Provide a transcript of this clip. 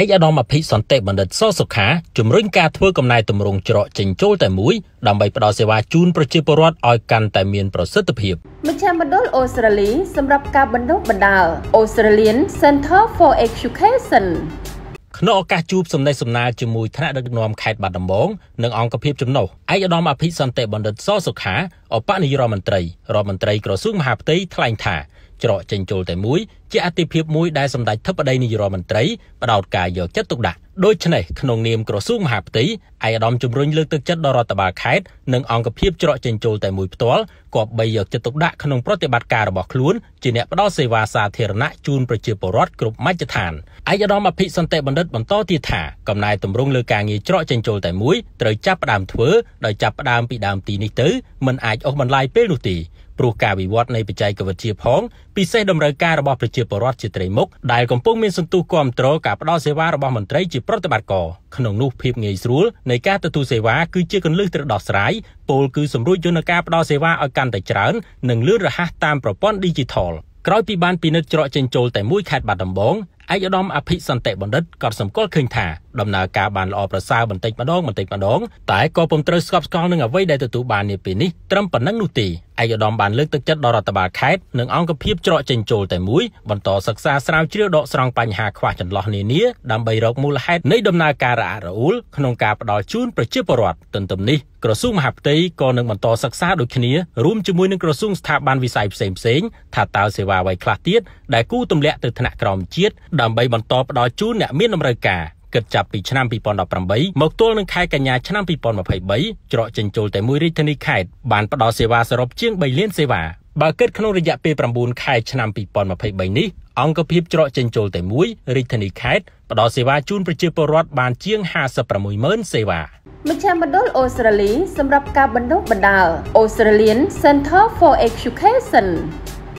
ឯកឧត្តមអភិសន្តិបណ្ឌិតសសុខាជំរុញការធ្វើកំណែទម្រង់ច្រកចេញចូលតែមួយដើម្បីផ្ដល់សេវាជូនប្រជាពលរដ្ឋឲ្យកាន់តែមានប្រសិទ្ធភាពមជ្ឈមណ្ឌលអូស្ត្រាលីសម្រាប់ការបណ្ដុះបណ្ដាល Australian Center for Education ក្នុងឱកាសជួបសំណេះសំណាលជាមួយថ្នាក់ដឹកនាំខេត្តបាត់ដំបងនិងអង្គភាពចំណុះឯកឧត្តមអភិសន្តិបណ្ឌិតសសុខាអបនាយរដ្ឋមន្ត្រីរដ្ឋមន្ត្រីក្រសួងមហាផ្ទៃថ្លែងថាច្រកចេញចូលតែមួយជាអតិភិបមួយដែលសម្ដេចធិបតីនាយរដ្ឋមន្ត្រីបដោតការយកចិត្តទុកដាក់ដូច្នេះក្នុងនាមក្រសួងមហាផ្ទៃឯកឧត្តមជំរុញលើកទឹកចិត្តដល់រដ្ឋបាលខេត្តនិងអង្គភាពច្រកចេញចូលតែមួយផ្ទាល់គប្បីយកចិត្តទុកដាក់ក្នុងប្រតិបត្តិការរបស់ខ្លួនជាអ្នកផ្ដល់សេវាសាធារណៈជូនប្រជាពលរដ្ឋគ្រប់មជ្ឈដ្ឋានឯកឧត្តមអភិសន្តិបណ្ឌិតបន្តទៀតថាកំណែទម្រង់លើការងារច្រកចេញចូលតែមួយត្រូវចាប់ផ្ដើមធ្វើដោយចាប់ផ្ដើមពីដើមទីនេះទៅមិនអាចអូសបន្លាយពេលនោះទេព្រោះការវិវត្តនៃបច្ចេកវិទ្យាផងពិសេសតម្រូវការរបស់ប្រជាពលរដ្ឋជាត្រីមុខដែលកំពុងមានសន្ទុះគ្រប់គ្រងការផ្តល់សេវារបស់មន្ត្រីជាប្រតិបត្តិការក្នុងនោះភាពងាយស្រួលនៃការទទួលសេវាគឺជាគន្លឹះត្រដោះស្រាយពលគឺសម្រួចយន្តការផ្តល់សេវាឲ្យកាន់តែច្រើននិងលឿនរហ័សតាមប្រព័ន្ធ Digital ក្រោយពីបានពិនិត្យច្រកចេញចូលតែមួយខេត្តបាត់ដំបងឯកឧត្តមអភិសន្តិបណ្ឌិតក៏សម្គាល់ឃើញថា ដំណើរការបានល្អប្រសើរបន្តិចម្ដងបន្តិចម្ដងតែក៏ពុំត្រូវស្កប់ស្កល់នឹងអ្វីដែលទទួលបាននាពេលនេះត្រឹមប៉ុណ្ណឹងនោះទេឯកឧត្តមបានលើកទឹកចិត្តដល់រដ្ឋបាលខេត្តនិងអង្គភាពច្រកចេញចូលតែមួយបន្តសិក្សាស្រាវជ្រាវដកស្រង់បញ្ហាខ្វះចន្លោះនានាដើម្បីរកមូលហេតុនៃដំណើរការរអាក់រអួលក្នុងការផ្ដល់ជូនប្រជាពលរដ្ឋទន្ទឹមនេះក្រសួងមហាផ្ទៃក៏នឹងបន្តសិក្សាដូចគ្នារួមជាមួយនឹងក្រសួងស្ថាប័នវិស័យផ្សេងៗថាតើសេវាអ្វីខ្លះទៀតដែលគូទម្លាក់ទៅថ្នាក់ក្រោមជាតិដើម្បីបន្តផ្ដល់ជូនអ្នកមានតម្រូវការគិតចាប់ពីឆ្នាំ2018មកទល់នឹងខែកញ្ញាឆ្នាំ2023ច្រកចេញចូលតែមួយរាជធានីខេត្តបានផ្ដល់សេវាសរុបជាង3លានសេវាបើគិតក្នុងរយៈពេល9ខែឆ្នាំ2023នេះអង្គភាពច្រកចេញចូលតែមួយរាជធានីខេត្តផ្ដល់សេវាជូនប្រជាពលរដ្ឋបានជាង560000សេវាមជ្ឈមណ្ឌលអូស្ត្រាលី សម្រាប់ការបណ្ដុះបណ្ដាល Australian Center for Education